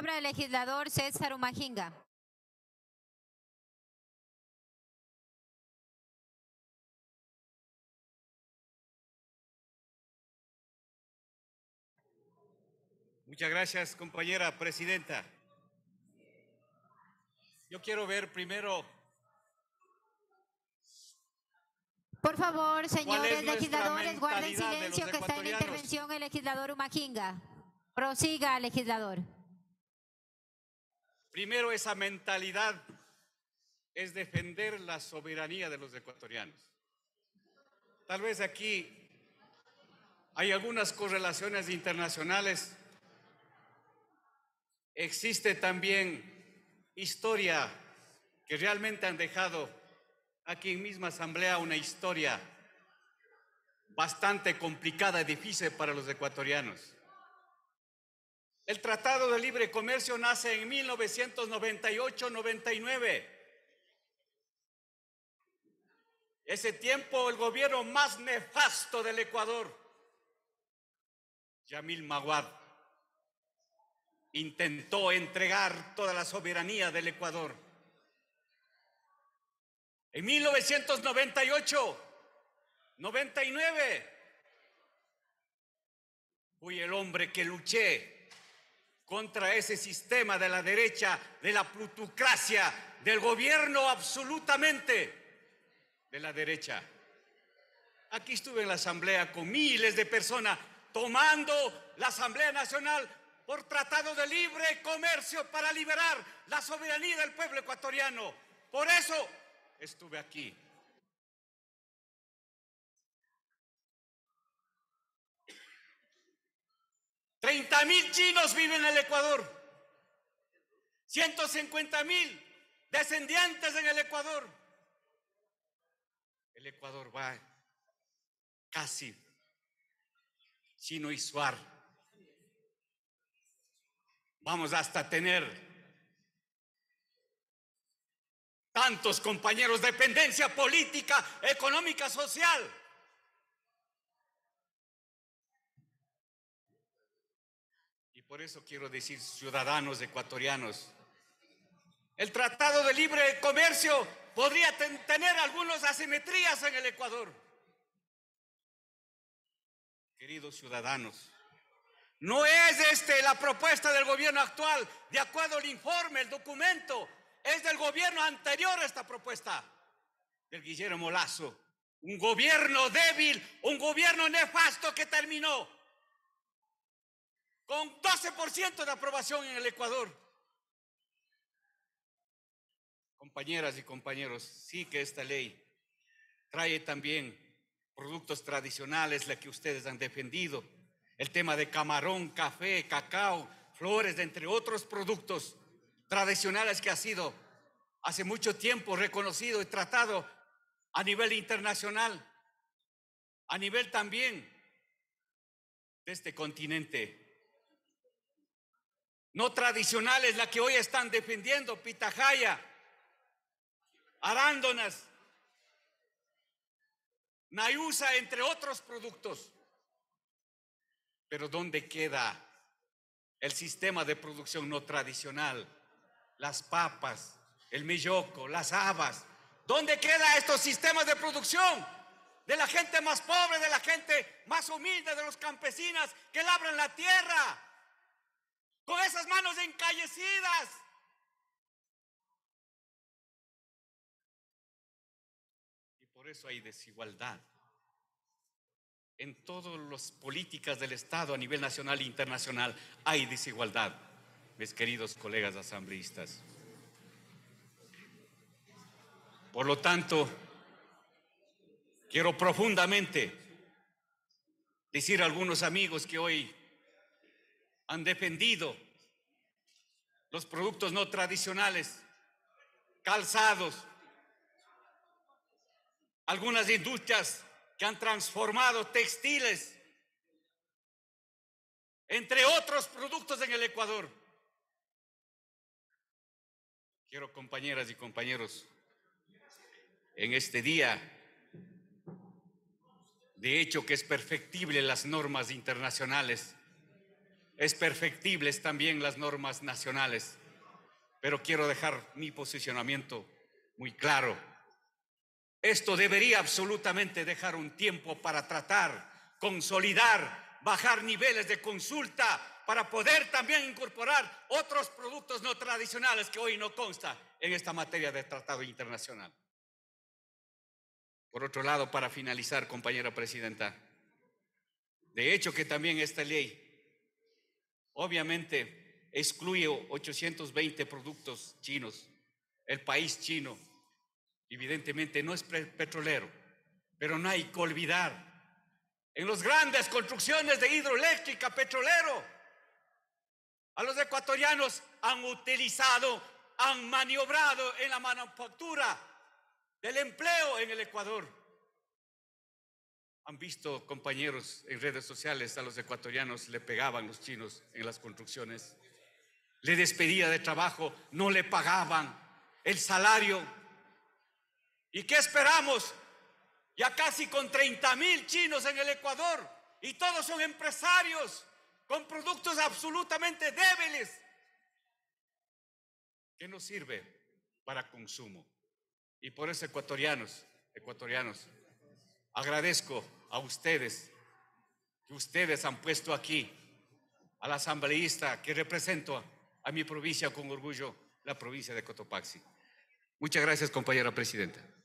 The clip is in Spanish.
palabra el legislador César Umajinga. Muchas gracias, compañera presidenta. Yo quiero ver primero. Por favor, señores legisladores, guarden silencio que está en intervención el legislador Umajinga. Prosiga, legislador. Primero, esa mentalidad es defender la soberanía de los ecuatorianos. Tal vez aquí hay algunas correlaciones internacionales. Existe también historia que realmente han dejado aquí en misma asamblea una historia bastante complicada, y difícil para los ecuatorianos. El Tratado de Libre Comercio nace en 1998-99. Ese tiempo el gobierno más nefasto del Ecuador, Yamil Maguad, intentó entregar toda la soberanía del Ecuador. En 1998, 99, fui el hombre que luché contra ese sistema de la derecha, de la plutocracia, del gobierno absolutamente de la derecha. Aquí estuve en la asamblea con miles de personas tomando la Asamblea Nacional por tratado de libre comercio para liberar la soberanía del pueblo ecuatoriano. Por eso estuve aquí. 30 mil chinos viven en el Ecuador. 150 mil descendientes en el Ecuador. El Ecuador va casi chino y suar. Vamos hasta tener tantos compañeros dependencia política, económica, social. por eso quiero decir ciudadanos ecuatorianos. El Tratado de Libre Comercio podría tener algunas asimetrías en el Ecuador. Queridos ciudadanos, no es este la propuesta del gobierno actual, de acuerdo al informe, el documento, es del gobierno anterior esta propuesta, del Guillermo Lazo. Un gobierno débil, un gobierno nefasto que terminó con 12% de aprobación en el Ecuador. Compañeras y compañeros, sí que esta ley trae también productos tradicionales, la que ustedes han defendido, el tema de camarón, café, cacao, flores, entre otros productos tradicionales que ha sido hace mucho tiempo reconocido y tratado a nivel internacional, a nivel también de este continente no tradicionales, la que hoy están defendiendo, Pitahaya, Arándonas, Nayusa, entre otros productos. Pero ¿dónde queda el sistema de producción no tradicional? Las papas, el milloco, las habas. ¿Dónde quedan estos sistemas de producción? De la gente más pobre, de la gente más humilde, de los campesinas que labran la tierra, con esas manos encallecidas. Y por eso hay desigualdad en todas las políticas del Estado a nivel nacional e internacional. Hay desigualdad, mis queridos colegas asambleístas. Por lo tanto, quiero profundamente decir a algunos amigos que hoy han defendido los productos no tradicionales, calzados, algunas industrias que han transformado textiles, entre otros productos en el Ecuador. Quiero compañeras y compañeros, en este día, de hecho que es perfectible las normas internacionales, es perfectibles también las normas nacionales. Pero quiero dejar mi posicionamiento muy claro. Esto debería absolutamente dejar un tiempo para tratar, consolidar, bajar niveles de consulta para poder también incorporar otros productos no tradicionales que hoy no consta en esta materia de tratado internacional. Por otro lado, para finalizar, compañera presidenta, de hecho que también esta ley Obviamente excluye 820 productos chinos. El país chino, evidentemente, no es petrolero, pero no hay que olvidar en las grandes construcciones de hidroeléctrica, petrolero. A los ecuatorianos han utilizado, han maniobrado en la manufactura del empleo en el Ecuador. Han visto compañeros en redes sociales a los ecuatorianos le pegaban los chinos en las construcciones. Le despedía de trabajo, no le pagaban el salario. ¿Y qué esperamos? Ya casi con 30 mil chinos en el Ecuador y todos son empresarios con productos absolutamente débiles. ¿Qué nos sirve para consumo? Y por eso ecuatorianos, ecuatorianos, Agradezco a ustedes que ustedes han puesto aquí, a la asambleísta que represento a mi provincia con orgullo, la provincia de Cotopaxi. Muchas gracias, compañera presidenta.